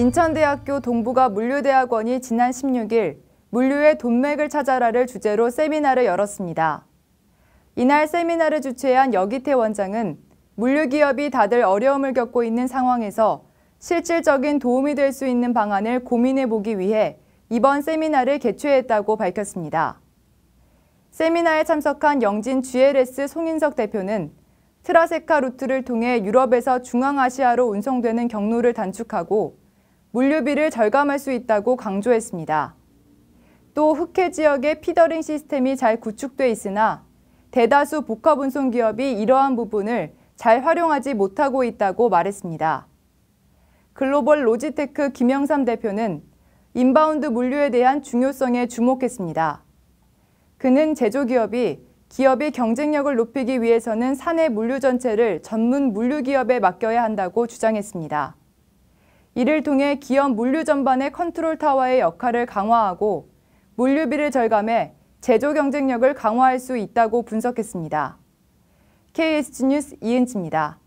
인천대학교 동부가 물류대학원이 지난 16일 물류의 돈맥을 찾아라를 주제로 세미나를 열었습니다. 이날 세미나를 주최한 여기태 원장은 물류기업이 다들 어려움을 겪고 있는 상황에서 실질적인 도움이 될 수 있는 방안을 고민해보기 위해 이번 세미나를 개최했다고 밝혔습니다. 세미나에 참석한 영진 GLS 송인석 대표는 트라세카 루트를 통해 유럽에서 중앙아시아로 운송되는 경로를 단축하고 물류비를 절감할 수 있다고 강조했습니다. 또 흑해 지역의 피더링 시스템이 잘 구축돼 있으나 대다수 복합 운송 기업이 이러한 부분을 잘 활용하지 못하고 있다고 말했습니다. 글로벌 로지테크 김영삼 대표는 인바운드 물류에 대한 중요성에 주목했습니다. 그는 제조기업이 기업의 경쟁력을 높이기 위해서는 사내 물류 전체를 전문 물류기업에 맡겨야 한다고 주장했습니다. 이를 통해 기업 물류 전반의 컨트롤 타워의 역할을 강화하고 물류비를 절감해 제조 경쟁력을 강화할 수 있다고 분석했습니다. KSG 뉴스 이은지입니다.